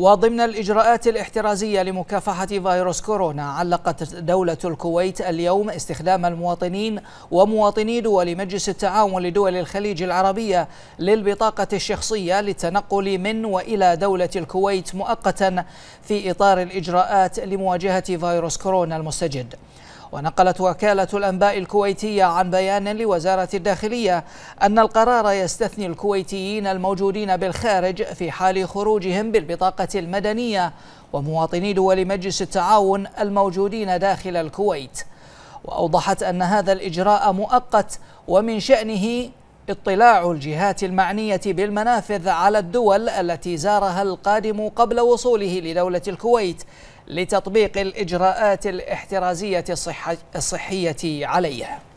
وضمن الإجراءات الاحترازية لمكافحة فيروس كورونا علقت دولة الكويت اليوم استخدام المواطنين ومواطني دول مجلس التعاون لدول الخليج العربية للبطاقة الشخصية للتنقل من وإلى دولة الكويت مؤقتا في إطار الإجراءات لمواجهة فيروس كورونا المستجد ونقلت وكالة الأنباء الكويتية عن بيان لوزارة الداخلية أن القرار يستثني الكويتيين الموجودين بالخارج في حال خروجهم بالبطاقة المدنية ومواطني دول مجلس التعاون الموجودين داخل الكويت وأوضحت أن هذا الإجراء مؤقت ومن شأنه اطلاع الجهات المعنية بالمنافذ على الدول التي زارها القادم قبل وصوله لدولة الكويت لتطبيق الإجراءات الاحترازية الصحية عليه